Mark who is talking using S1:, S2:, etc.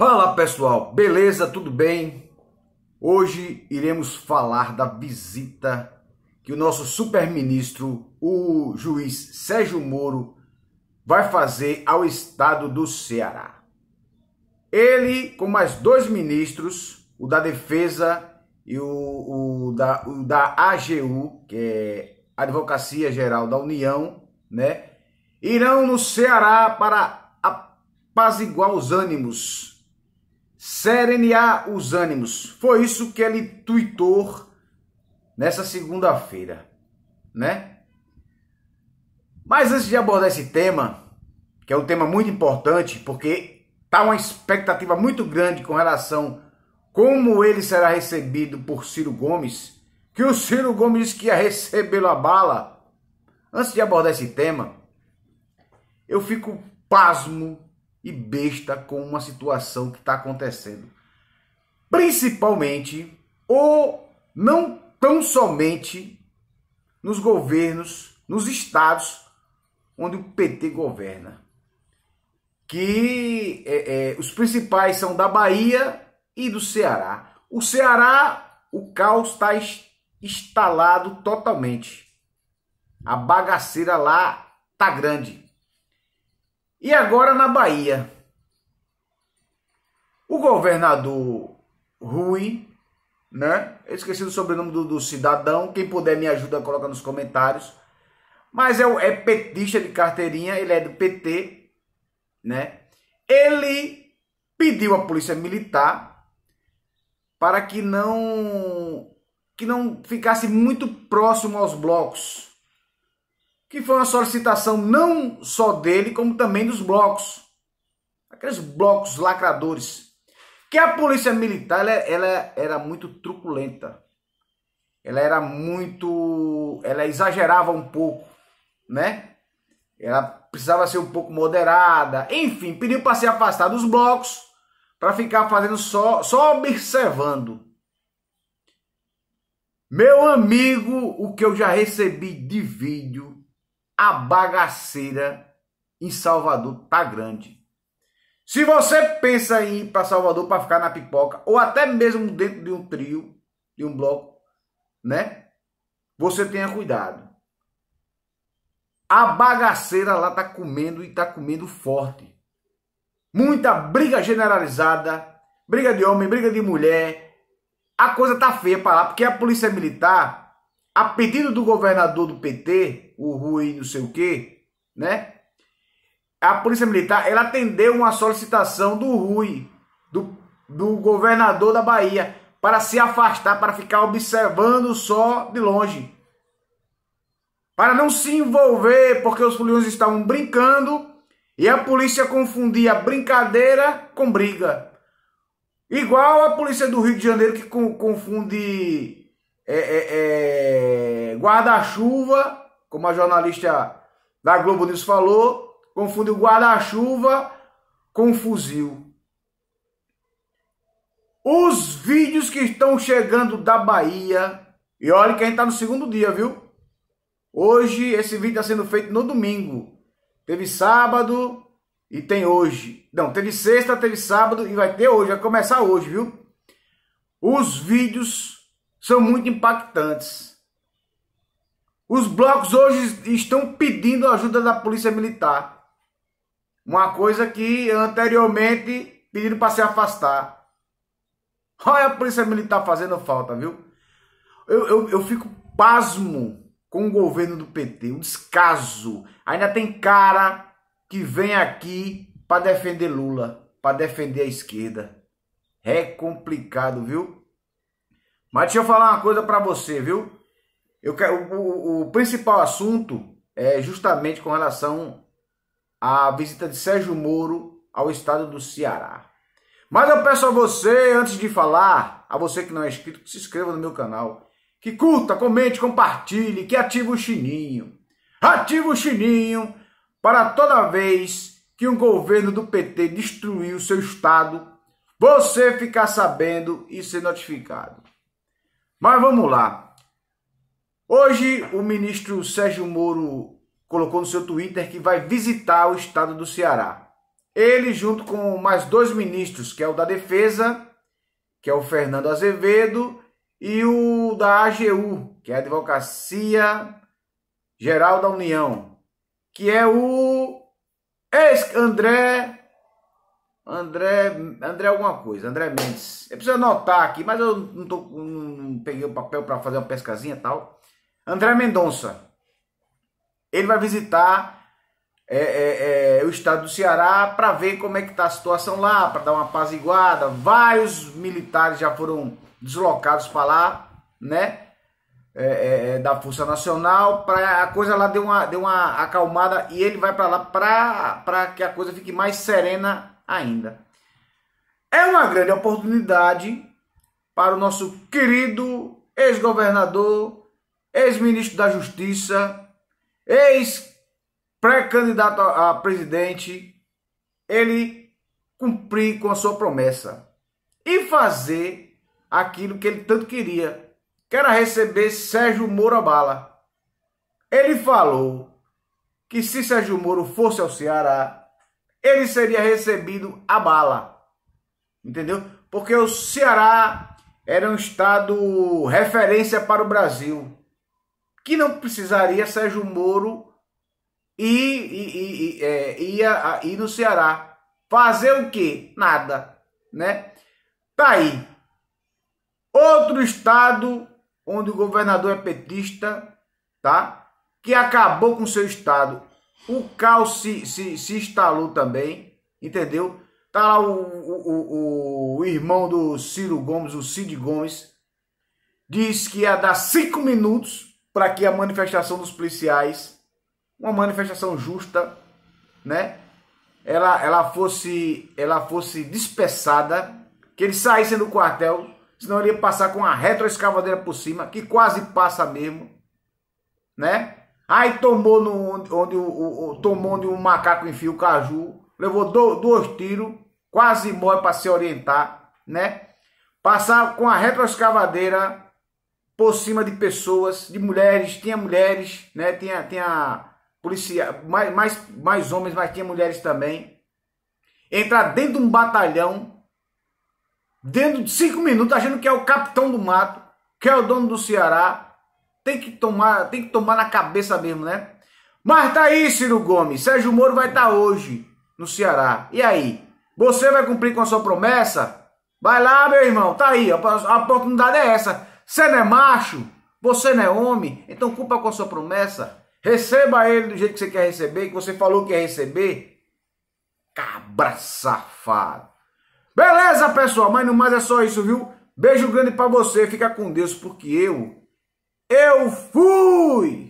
S1: Fala pessoal, beleza? Tudo bem? Hoje iremos falar da visita que o nosso super-ministro, o juiz Sérgio Moro, vai fazer ao estado do Ceará. Ele, com mais dois ministros, o da Defesa e o, o da, o da AGU, que é Advocacia Geral da União, né? Irão no Ceará para apaziguar os ânimos serenear os ânimos. Foi isso que ele tuitou nessa segunda-feira, né? Mas antes de abordar esse tema, que é um tema muito importante, porque tá uma expectativa muito grande com relação como ele será recebido por Ciro Gomes, que o Ciro Gomes disse que ia recebê-lo a bala. Antes de abordar esse tema, eu fico pasmo e besta com uma situação que está acontecendo. Principalmente, ou não tão somente nos governos, nos estados onde o PT governa. Que é, é, os principais são da Bahia e do Ceará. O Ceará, o caos está instalado totalmente. A bagaceira lá tá grande. E agora na Bahia. O governador Rui, né? Eu esqueci o sobrenome do, do cidadão. Quem puder me ajuda, coloca nos comentários. Mas é, é petista de carteirinha, ele é do PT, né? Ele pediu à polícia militar para que não que não ficasse muito próximo aos blocos que foi uma solicitação não só dele, como também dos blocos, aqueles blocos lacradores, que a polícia militar ela, ela era muito truculenta, ela era muito, ela exagerava um pouco, né? Ela precisava ser um pouco moderada, enfim, pediu para se afastar dos blocos, para ficar fazendo só, só observando. Meu amigo, o que eu já recebi de vídeo a bagaceira em Salvador tá grande. Se você pensa em ir para Salvador para ficar na pipoca, ou até mesmo dentro de um trio, de um bloco, né? Você tenha cuidado. A bagaceira lá tá comendo e tá comendo forte. Muita briga generalizada, briga de homem, briga de mulher. A coisa tá feia para lá, porque a polícia militar, a pedido do governador do PT, o Rui não sei o quê, né? A Polícia Militar, ela atendeu uma solicitação do Rui, do, do governador da Bahia, para se afastar, para ficar observando só de longe. Para não se envolver, porque os polícias estavam brincando e a polícia confundia brincadeira com briga. Igual a polícia do Rio de Janeiro que confunde é, é, é, guarda-chuva como a jornalista da Globo News falou, confunde o guarda-chuva com o fuzil. Os vídeos que estão chegando da Bahia, e olha que a gente está no segundo dia, viu? Hoje esse vídeo está sendo feito no domingo. Teve sábado e tem hoje. Não, teve sexta, teve sábado e vai ter hoje. Vai começar hoje, viu? Os vídeos são muito impactantes. Os blocos hoje estão pedindo ajuda da polícia militar. Uma coisa que anteriormente pediram para se afastar. Olha a polícia militar fazendo falta, viu? Eu, eu, eu fico pasmo com o governo do PT, um descaso. Ainda tem cara que vem aqui para defender Lula, para defender a esquerda. É complicado, viu? Mas deixa eu falar uma coisa para você, viu? Eu quero, o, o principal assunto é justamente com relação à visita de Sérgio Moro ao estado do Ceará. Mas eu peço a você, antes de falar, a você que não é inscrito, que se inscreva no meu canal, que curta, comente, compartilhe, que ative o sininho. Ative o sininho para toda vez que um governo do PT destruir o seu estado, você ficar sabendo e ser notificado. Mas vamos lá. Hoje, o ministro Sérgio Moro colocou no seu Twitter que vai visitar o estado do Ceará. Ele, junto com mais dois ministros, que é o da Defesa, que é o Fernando Azevedo, e o da AGU, que é a Advocacia Geral da União, que é o ex-André. André, André alguma coisa, André Mendes. Eu preciso anotar aqui, mas eu não, tô, não peguei o papel para fazer uma pescazinha e tal. André Mendonça. Ele vai visitar é, é, é, o estado do Ceará para ver como é que está a situação lá, para dar uma apaziguada. Vários militares já foram deslocados para lá, né? É, é, é, da Força Nacional, para a coisa lá deu uma, deu uma acalmada e ele vai para lá para que a coisa fique mais serena ainda. É uma grande oportunidade para o nosso querido ex-governador ex-ministro da Justiça, ex-pré-candidato a presidente, ele cumprir com a sua promessa e fazer aquilo que ele tanto queria, que era receber Sérgio Moro a bala. Ele falou que se Sérgio Moro fosse ao Ceará, ele seria recebido a bala. Entendeu? Porque o Ceará era um estado referência para o Brasil que não precisaria Sérgio Moro e, e, e, é, ir, a, ir no Ceará. Fazer o quê? Nada, né? Tá aí. Outro estado onde o governador é petista, tá? Que acabou com seu estado. O caos se, se, se instalou também, entendeu? Tá lá o, o, o, o irmão do Ciro Gomes, o Cid Gomes, diz que ia dar cinco minutos para que a manifestação dos policiais, uma manifestação justa, né, ela, ela fosse ela fosse dispersada, que eles saíssem do quartel, senão ele ia passar com a retroescavadeira por cima, que quase passa mesmo, né? Aí tomou no, onde, o, o, tomou onde um macaco enfia o caju, levou do, dois tiros, quase morre para se orientar, né? Passar com a retroescavadeira por cima de pessoas, de mulheres, tinha mulheres, né? Tinha, tinha policia, mais, mais, mais homens, mas tinha mulheres também. Entrar dentro de um batalhão, dentro de cinco minutos, achando que é o capitão do mato, que é o dono do Ceará. Tem que tomar, tem que tomar na cabeça mesmo, né? Mas tá aí, Ciro Gomes. Sérgio Moro vai estar tá hoje no Ceará. E aí? Você vai cumprir com a sua promessa? Vai lá, meu irmão. Tá aí. A oportunidade é essa. Você não é macho? Você não é homem? Então culpa com a sua promessa. Receba ele do jeito que você quer receber, que você falou que ia receber. Cabra safado. Beleza, pessoal? Mas no mais é só isso, viu? Beijo grande para você. Fica com Deus, porque eu. Eu fui!